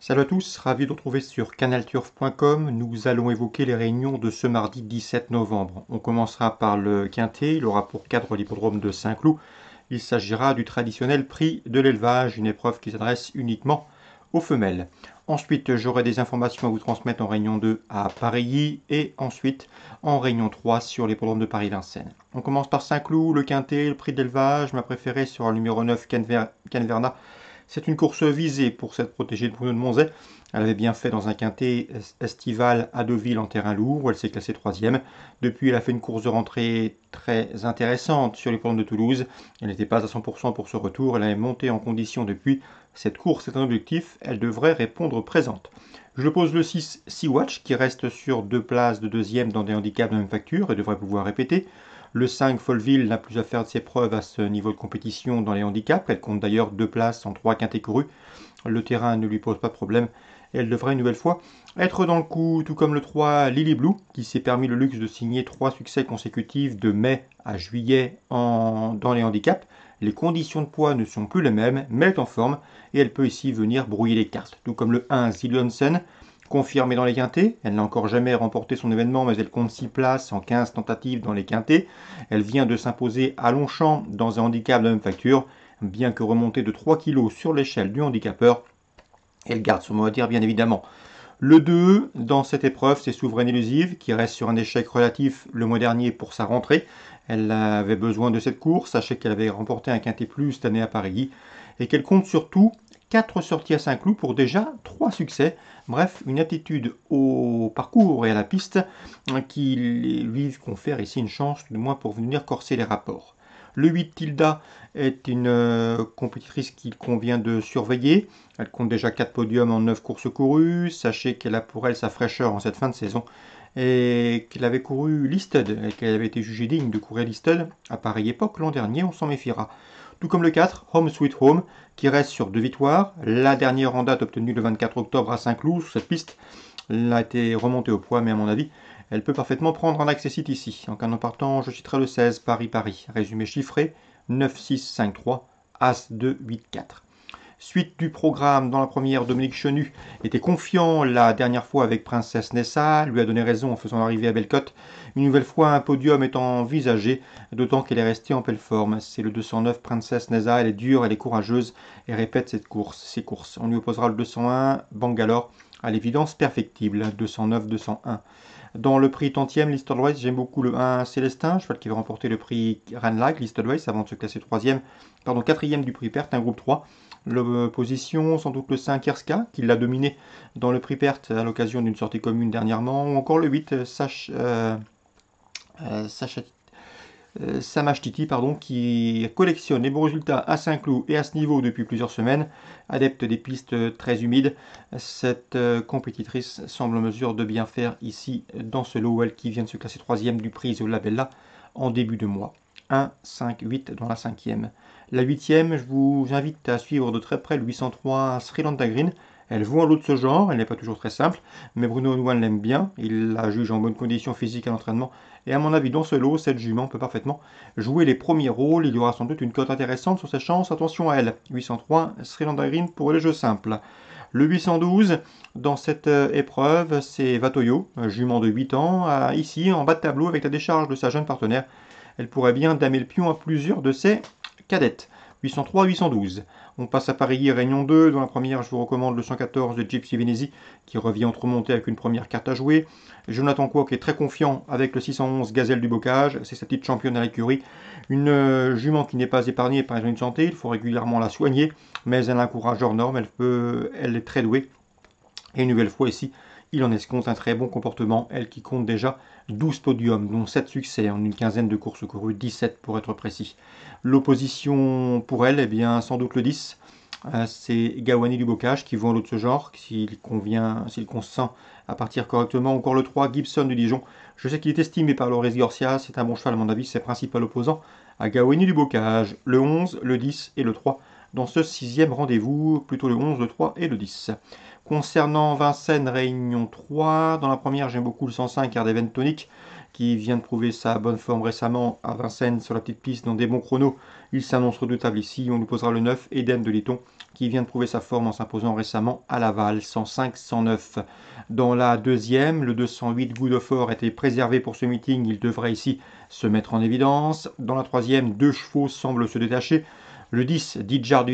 Salut à tous, ravi de vous retrouver sur canalturf.com. Nous allons évoquer les réunions de ce mardi 17 novembre. On commencera par le Quintet, il aura pour cadre l'hippodrome de Saint-Cloud. Il s'agira du traditionnel prix de l'élevage, une épreuve qui s'adresse uniquement aux femelles. Ensuite, j'aurai des informations à vous transmettre en Réunion 2 à Paris et ensuite en Réunion 3 sur l'hippodrome de Paris-Vincennes. On commence par Saint-Cloud, le Quintet, le prix d'élevage, ma préférée sur le numéro 9 Canverna c'est une course visée pour cette protégée de Bruno de Monzet. Elle avait bien fait dans un quintet estival à Deauville en terrain lourd où elle s'est classée troisième. Depuis, elle a fait une course de rentrée très intéressante sur les plans de Toulouse. Elle n'était pas à 100% pour ce retour. Elle avait monté en condition depuis. Cette course est un objectif. Elle devrait répondre présente. Je pose le 6 Sea-Watch qui reste sur deux places de deuxième dans des handicaps de même facture et devrait pouvoir répéter. Le 5, Folville, n'a plus à faire de ses preuves à ce niveau de compétition dans les handicaps. Elle compte d'ailleurs deux places en trois quintés courus. Le terrain ne lui pose pas de problème. Elle devrait une nouvelle fois être dans le coup, tout comme le 3 Lily Blue, qui s'est permis le luxe de signer trois succès consécutifs de mai à juillet en, dans les handicaps. Les conditions de poids ne sont plus les mêmes, mais elle en forme et elle peut ici venir brouiller les cartes. Tout comme le 1 Zilonsen, Confirmée dans les quintés, elle n'a encore jamais remporté son événement, mais elle compte 6 places en 15 tentatives dans les quintés. Elle vient de s'imposer à Longchamp dans un handicap de même facture, bien que remontée de 3 kg sur l'échelle du handicapeur. Elle garde son mot à dire, bien évidemment. Le 2, dans cette épreuve, c'est Souveraine Illusive, qui reste sur un échec relatif le mois dernier pour sa rentrée. Elle avait besoin de cette course, sachez qu'elle avait remporté un quintet plus cette année à Paris, et qu'elle compte surtout 4 sorties à Saint-Cloud pour déjà 3 succès. Bref, une attitude au parcours et à la piste qui lui confère ici une chance, du moins pour venir corser les rapports. Le 8 Tilda est une euh, compétitrice qu'il convient de surveiller. Elle compte déjà 4 podiums en 9 courses courues. Sachez qu'elle a pour elle sa fraîcheur en cette fin de saison et qu'elle avait couru Listed et qu'elle avait été jugée digne de courir Listed à pareille époque l'an dernier, on s'en méfiera. Tout comme le 4, Home Sweet Home, qui reste sur deux victoires, la dernière en date obtenue le 24 octobre à Saint-Cloud, sur cette piste, elle a été remontée au poids, mais à mon avis, elle peut parfaitement prendre un site ici. En cas en partant, je citerai le 16, Paris-Paris. Résumé chiffré, 9 6 5 As-2-8-4. Suite du programme dans la première, Dominique Chenu était confiant la dernière fois avec Princesse Nessa, lui a donné raison en faisant arriver à Belcote. Une nouvelle fois, un podium est envisagé, d'autant qu'elle est restée en belle forme. C'est le 209 Princesse Nessa, elle est dure, elle est courageuse et répète cette course, ses courses. On lui opposera le 201 Bangalore, à l'évidence perfectible, 209-201. Dans le prix tantième, List j'aime beaucoup le 1 Célestin, Je crois qu'il va remporter le prix Ranlag, List avant de se classer troisième, pardon, quatrième du prix Perte, un groupe 3. L'opposition, euh, sans doute le 5 Erska, qui l'a dominé dans le prix perte à l'occasion d'une sortie commune dernièrement, ou encore le 8 euh, Sach, euh, euh pardon, qui collectionne les bons résultats à Saint-Cloud et à ce niveau depuis plusieurs semaines. Adepte des pistes très humides, cette compétitrice semble en mesure de bien faire ici dans ce lowell qui vient de se classer troisième du prix la Bella en début de mois. 1, 5, 8 dans la cinquième. La huitième, je vous invite à suivre de très près le 803 Sri Lanka Green. Elle joue un lot de ce genre, elle n'est pas toujours très simple, mais Bruno Onouan l'aime bien, il la juge en bonne condition physique à l'entraînement, et à mon avis, dans ce lot, cette jument peut parfaitement jouer les premiers rôles, il y aura sans doute une cote intéressante sur ses chances, attention à elle. 803 Sri Lanka Green pour les jeux simples. Le 812, dans cette euh, épreuve, c'est Vatoyo, jument de 8 ans, ici en bas de tableau avec la décharge de sa jeune partenaire. Elle pourrait bien damer le pion à plusieurs de ses cadettes. 803-812. On passe à Paris, Réunion 2. Dans la première, je vous recommande le 114 de Gypsy Venesi qui revient entre avec une première carte à jouer. Jonathan Kwok est très confiant avec le 611 Gazelle du Bocage. C'est sa petite championne à l'écurie. Une euh, jument qui n'est pas épargnée par une santé. Il faut régulièrement la soigner, mais elle a un courage hors norme. Elle, peut, elle est très douée. Et une nouvelle fois ici, il en escompte un très bon comportement, elle qui compte déjà 12 podiums, dont 7 succès en une quinzaine de courses courues, 17 pour être précis. L'opposition pour elle, eh bien sans doute le 10, euh, c'est Gawani du Bocage qui vont l'autre ce genre, s'il convient, s'il consent à partir correctement. Encore le 3, Gibson du Dijon. Je sais qu'il est estimé par Loris Gorcia, c'est un bon cheval à mon avis, c'est principal opposant à Gawani du Bocage. Le 11, le 10 et le 3 dans ce sixième rendez-vous, plutôt le 11, le 3 et le 10. Concernant Vincennes Réunion 3, dans la première j'aime beaucoup le 105 Ardéven Tonic qui vient de prouver sa bonne forme récemment à Vincennes sur la petite piste dans des bons chronos. Il s'annonce redoutable ici. On lui posera le 9, Eden de Liton, qui vient de prouver sa forme en s'imposant récemment à Laval, 105-109. Dans la deuxième, le 208 Goudefort était préservé pour ce meeting. Il devrait ici se mettre en évidence. Dans la troisième, deux chevaux semblent se détacher. Le 10, Dijard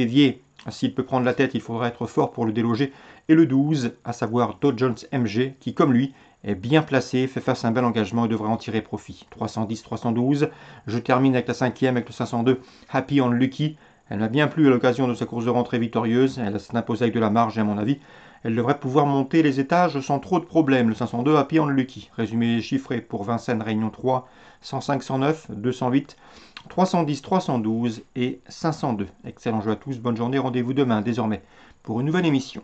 s'il peut prendre la tête, il faudra être fort pour le déloger. Et le 12, à savoir Todd Jones MG, qui, comme lui, est bien placé, fait face à un bel engagement et devrait en tirer profit. 310, 312. Je termine avec la cinquième, avec le 502, Happy and Lucky. Elle n'a bien plus à l'occasion de sa course de rentrée victorieuse. Elle s'est imposée avec de la marge, à mon avis. Elle devrait pouvoir monter les étages sans trop de problèmes. Le 502 à pied le Lucky. Résumé chiffré pour Vincennes Réunion 3, 105, 109, 208, 310, 312 et 502. Excellent jeu à tous, bonne journée, rendez-vous demain désormais pour une nouvelle émission.